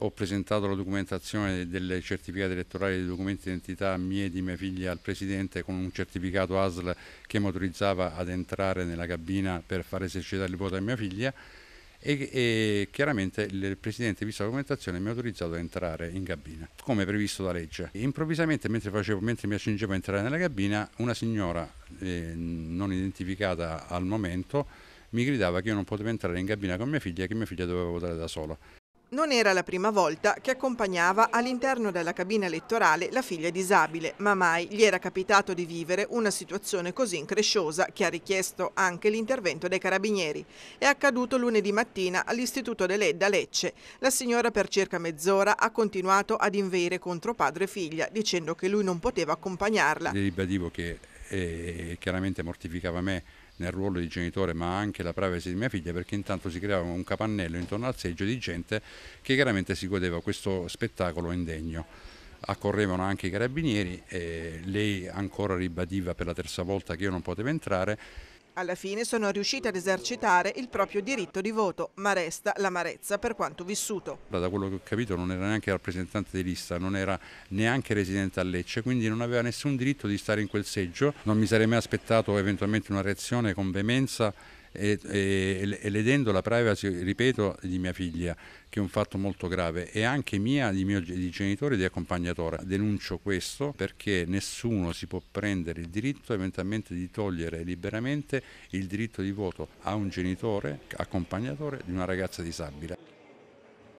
ho presentato la documentazione delle certificati elettorali dei documenti di identità mie e di mia figlia al Presidente con un certificato ASL che mi autorizzava ad entrare nella cabina per fare esercitare il voto a mia figlia e, e, chiaramente il Presidente, vista la documentazione, mi ha autorizzato ad entrare in cabina, come previsto da legge. Improvvisamente, mentre, facevo, mentre mi accingevo a entrare nella cabina, una signora eh, non identificata al momento mi gridava che io non potevo entrare in cabina con mia figlia e che mia figlia doveva votare da sola. Non era la prima volta che accompagnava all'interno della cabina elettorale la figlia disabile, ma mai gli era capitato di vivere una situazione così incresciosa che ha richiesto anche l'intervento dei carabinieri. È accaduto lunedì mattina all'Istituto dell'Edda Lecce. La signora per circa mezz'ora ha continuato ad inveire contro padre e figlia, dicendo che lui non poteva accompagnarla. Le Ribadivo che eh, chiaramente mortificava me nel ruolo di genitore ma anche la privacy di mia figlia perché intanto si creava un capannello intorno al seggio di gente che chiaramente si godeva questo spettacolo indegno accorrevano anche i carabinieri e lei ancora ribadiva per la terza volta che io non potevo entrare alla fine sono riuscita ad esercitare il proprio diritto di voto, ma resta l'amarezza per quanto vissuto. Da quello che ho capito non era neanche rappresentante di lista, non era neanche residente a Lecce, quindi non aveva nessun diritto di stare in quel seggio. Non mi sarei mai aspettato eventualmente una reazione con veemenza e, e, e ledendo la privacy, ripeto, di mia figlia, che è un fatto molto grave, e anche mia, di mio di genitore e di accompagnatore. Denuncio questo perché nessuno si può prendere il diritto eventualmente di togliere liberamente il diritto di voto a un genitore, accompagnatore di una ragazza disabile.